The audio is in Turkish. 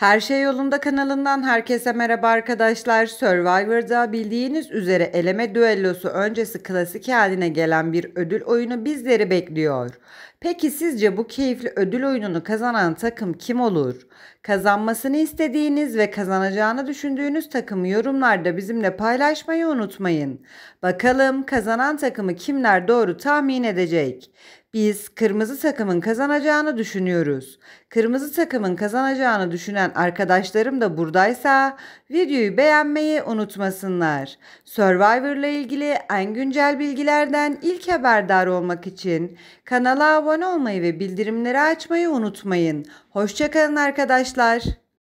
Her Şey Yolunda kanalından herkese merhaba arkadaşlar. Survivor'da bildiğiniz üzere eleme düellosu öncesi klasik haline gelen bir ödül oyunu bizleri bekliyor. Peki sizce bu keyifli ödül oyununu kazanan takım kim olur? Kazanmasını istediğiniz ve kazanacağını düşündüğünüz takımı yorumlarda bizimle paylaşmayı unutmayın. Bakalım kazanan takımı kimler doğru tahmin edecek? Biz kırmızı takımın kazanacağını düşünüyoruz. Kırmızı takımın kazanacağını düşünen arkadaşlarım da buradaysa videoyu beğenmeyi unutmasınlar. Survivor ile ilgili en güncel bilgilerden ilk haberdar olmak için kanala abone olmayı ve bildirimleri açmayı unutmayın. Hoşçakalın arkadaşlar.